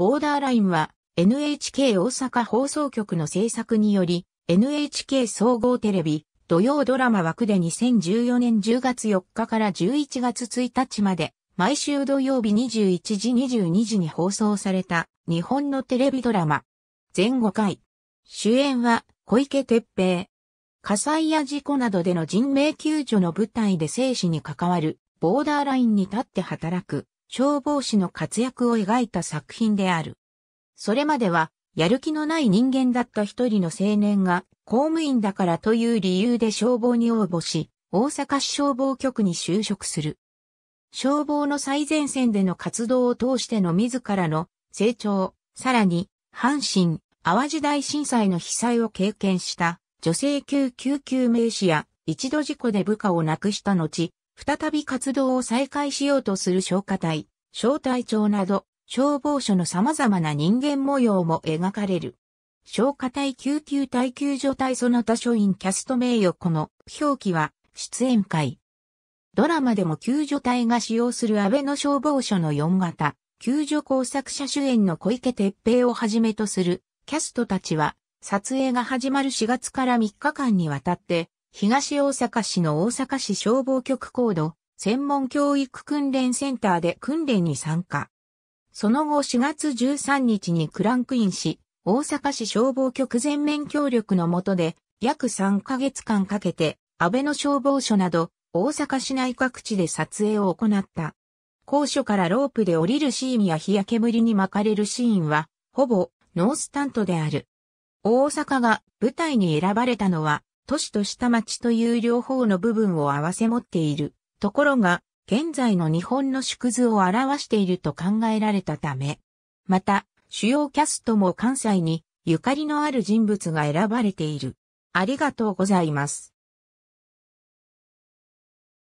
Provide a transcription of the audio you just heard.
ボーダーラインは NHK 大阪放送局の制作により NHK 総合テレビ土曜ドラマ枠で2014年10月4日から11月1日まで毎週土曜日21時22時に放送された日本のテレビドラマ全5回主演は小池徹平火災や事故などでの人命救助の舞台で生死に関わるボーダーラインに立って働く消防士の活躍を描いた作品である。それまでは、やる気のない人間だった一人の青年が、公務員だからという理由で消防に応募し、大阪市消防局に就職する。消防の最前線での活動を通しての自らの成長、さらに、阪神、淡路大震災の被災を経験した女性救急救命士や一度事故で部下を亡くした後、再び活動を再開しようとする消火隊、小隊長など、消防署の様々な人間模様も描かれる。消火隊救急隊救助隊その他署員キャスト名誉この表記は出演会。ドラマでも救助隊が使用する安倍の消防署の4型、救助工作者主演の小池鉄平をはじめとするキャストたちは撮影が始まる4月から3日間にわたって東大阪市の大阪市消防局高度専門教育訓練センターで訓練に参加。その後4月13日にクランクインし、大阪市消防局全面協力の下で約3ヶ月間かけて安倍の消防署など大阪市内各地で撮影を行った。高所からロープで降りるシーンや日焼けぶりに巻かれるシーンは、ほぼノースタントである。大阪が舞台に選ばれたのは、都市と下町という両方の部分を合わせ持っている。ところが、現在の日本の縮図を表していると考えられたため。また、主要キャストも関西にゆかりのある人物が選ばれている。ありがとうございます。